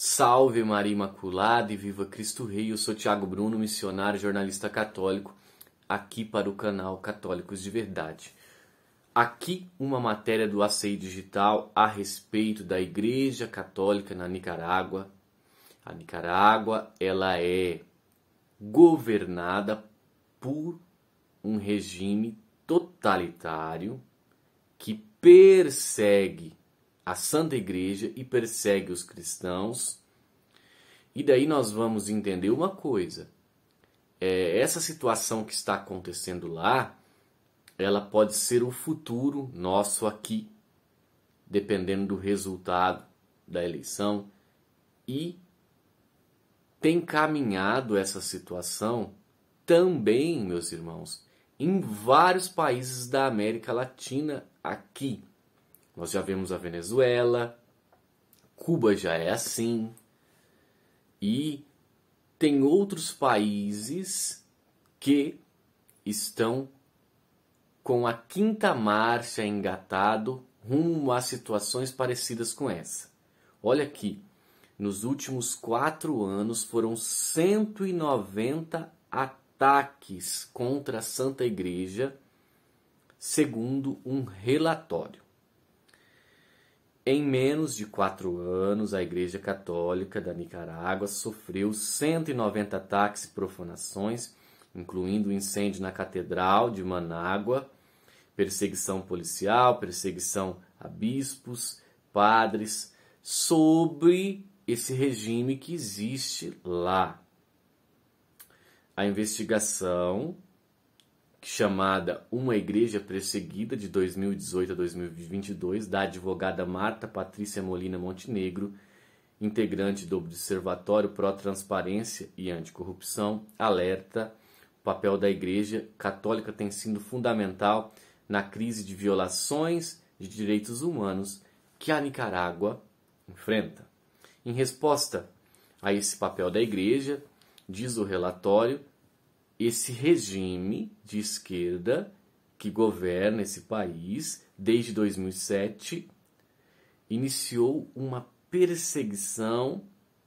Salve Maria Imaculada e viva Cristo Rei. Eu sou Tiago Bruno, missionário jornalista católico, aqui para o canal Católicos de Verdade. Aqui uma matéria do ACI Digital a respeito da Igreja Católica na Nicarágua. A Nicarágua, ela é governada por um regime totalitário que persegue a Santa Igreja e persegue os cristãos. E daí nós vamos entender uma coisa: é, essa situação que está acontecendo lá, ela pode ser o futuro nosso aqui, dependendo do resultado da eleição. E tem caminhado essa situação também, meus irmãos, em vários países da América Latina aqui. Nós já vemos a Venezuela, Cuba já é assim. E tem outros países que estão com a quinta marcha engatado rumo a situações parecidas com essa. Olha aqui, nos últimos quatro anos foram 190 ataques contra a Santa Igreja, segundo um relatório. Em menos de quatro anos, a Igreja Católica da Nicarágua sofreu 190 ataques e profanações, incluindo o um incêndio na Catedral de Manágua, perseguição policial, perseguição a bispos, padres, sobre esse regime que existe lá. A investigação chamada Uma Igreja Perseguida de 2018 a 2022, da advogada Marta Patrícia Molina Montenegro, integrante do Observatório Pró-Transparência e Anticorrupção, alerta: o papel da Igreja Católica tem sido fundamental na crise de violações de direitos humanos que a Nicarágua enfrenta. Em resposta a esse papel da Igreja, diz o relatório, esse regime de esquerda que governa esse país desde 2007 iniciou uma perseguição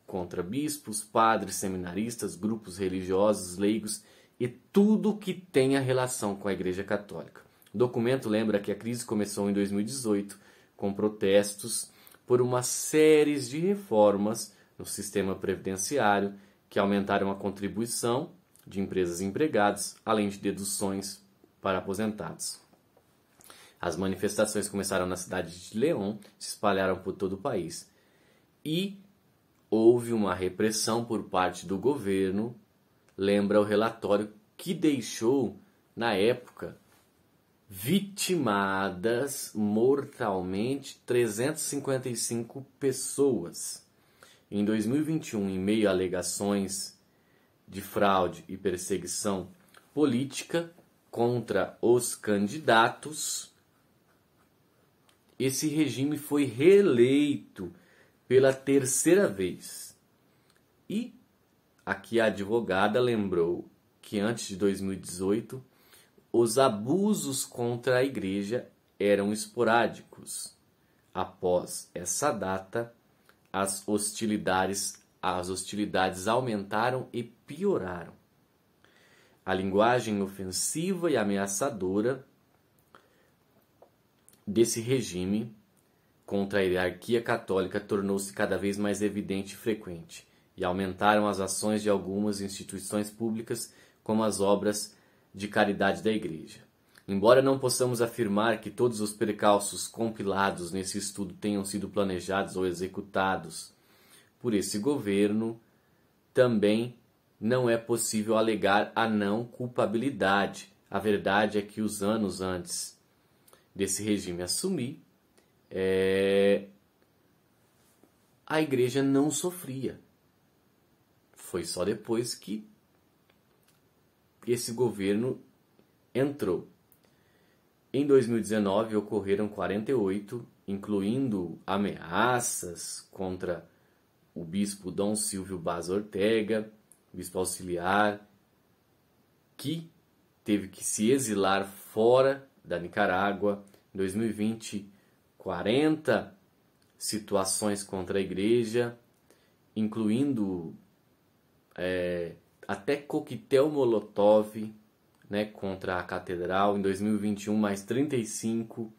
contra bispos, padres, seminaristas, grupos religiosos, leigos e tudo que tenha relação com a Igreja Católica. O documento lembra que a crise começou em 2018 com protestos por uma série de reformas no sistema previdenciário que aumentaram a contribuição de empresas empregadas, empregados, além de deduções para aposentados. As manifestações começaram na cidade de León, se espalharam por todo o país e houve uma repressão por parte do governo, lembra o relatório que deixou na época vitimadas mortalmente 355 pessoas. Em 2021, em meio a alegações de fraude e perseguição política contra os candidatos, esse regime foi reeleito pela terceira vez. E aqui a advogada lembrou que antes de 2018 os abusos contra a igreja eram esporádicos. Após essa data, as hostilidades as hostilidades aumentaram e pioraram. A linguagem ofensiva e ameaçadora desse regime contra a hierarquia católica tornou-se cada vez mais evidente e frequente, e aumentaram as ações de algumas instituições públicas, como as obras de caridade da Igreja. Embora não possamos afirmar que todos os percalços compilados nesse estudo tenham sido planejados ou executados por esse governo, também não é possível alegar a não culpabilidade. A verdade é que os anos antes desse regime assumir, é... a igreja não sofria. Foi só depois que esse governo entrou. Em 2019 ocorreram 48, incluindo ameaças contra o bispo Dom Silvio Baz Ortega, bispo auxiliar, que teve que se exilar fora da Nicarágua. Em 2020, 40 situações contra a igreja, incluindo é, até coquetel Molotov né, contra a catedral. Em 2021, mais 35,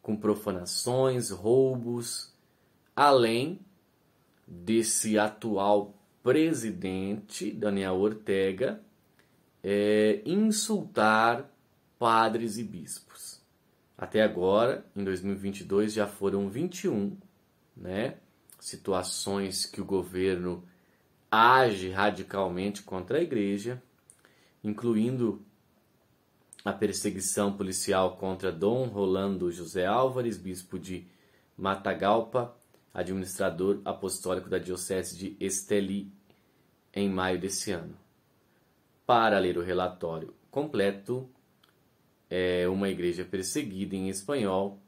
com profanações, roubos, além desse atual presidente, Daniel Ortega, é, insultar padres e bispos. Até agora, em 2022, já foram 21 né, situações que o governo age radicalmente contra a igreja, incluindo a perseguição policial contra Dom Rolando José Álvares, bispo de Matagalpa, administrador apostólico da Diocese de Esteli, em maio desse ano. Para ler o relatório completo, é uma igreja perseguida em espanhol,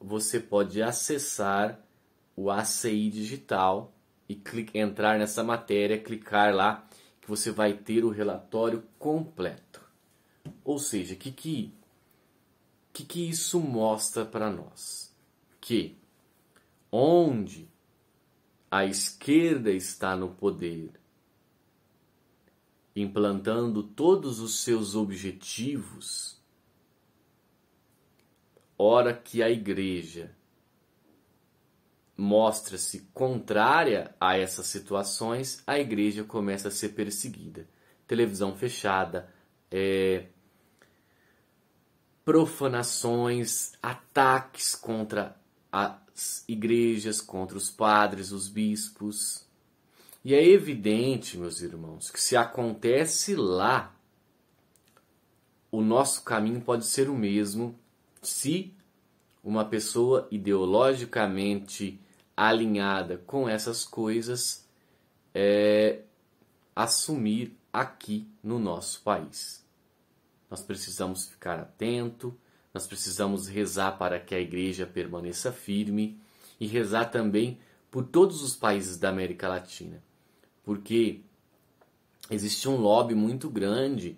você pode acessar o ACI digital e clicar entrar nessa matéria, clicar lá que você vai ter o relatório completo. Ou seja, que que que, que isso mostra para nós? Que onde a esquerda está no poder, implantando todos os seus objetivos, ora que a igreja mostra-se contrária a essas situações, a igreja começa a ser perseguida. Televisão fechada, é, profanações, ataques contra a igrejas, contra os padres, os bispos. E é evidente, meus irmãos, que se acontece lá, o nosso caminho pode ser o mesmo se uma pessoa ideologicamente alinhada com essas coisas é, assumir aqui no nosso país. Nós precisamos ficar atento, nós precisamos rezar para que a igreja permaneça firme e rezar também por todos os países da América Latina, porque existe um lobby muito grande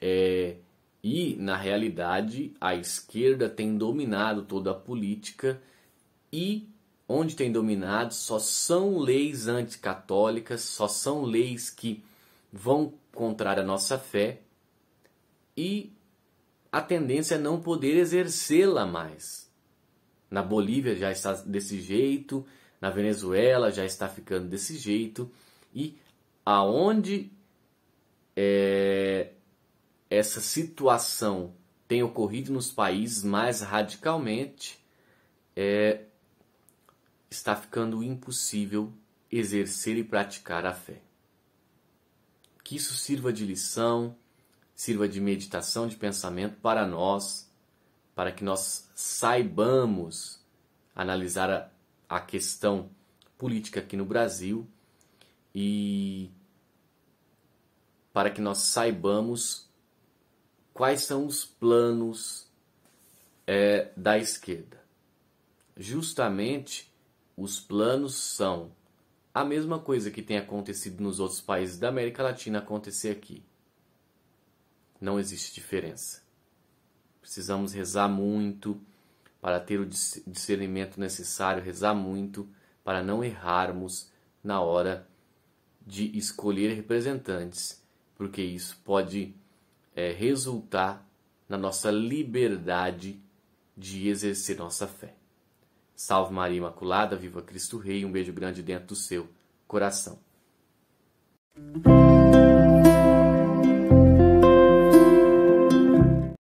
é, e, na realidade, a esquerda tem dominado toda a política e, onde tem dominado, só são leis anticatólicas, só são leis que vão contrária a nossa fé e a tendência é não poder exercê-la mais. Na Bolívia já está desse jeito, na Venezuela já está ficando desse jeito, e aonde é, essa situação tem ocorrido nos países mais radicalmente, é, está ficando impossível exercer e praticar a fé. Que isso sirva de lição sirva de meditação, de pensamento para nós, para que nós saibamos analisar a, a questão política aqui no Brasil e para que nós saibamos quais são os planos é, da esquerda. Justamente os planos são a mesma coisa que tem acontecido nos outros países da América Latina acontecer aqui não existe diferença. Precisamos rezar muito para ter o discernimento necessário, rezar muito para não errarmos na hora de escolher representantes, porque isso pode é, resultar na nossa liberdade de exercer nossa fé. Salve Maria Imaculada, viva Cristo Rei, um beijo grande dentro do seu coração.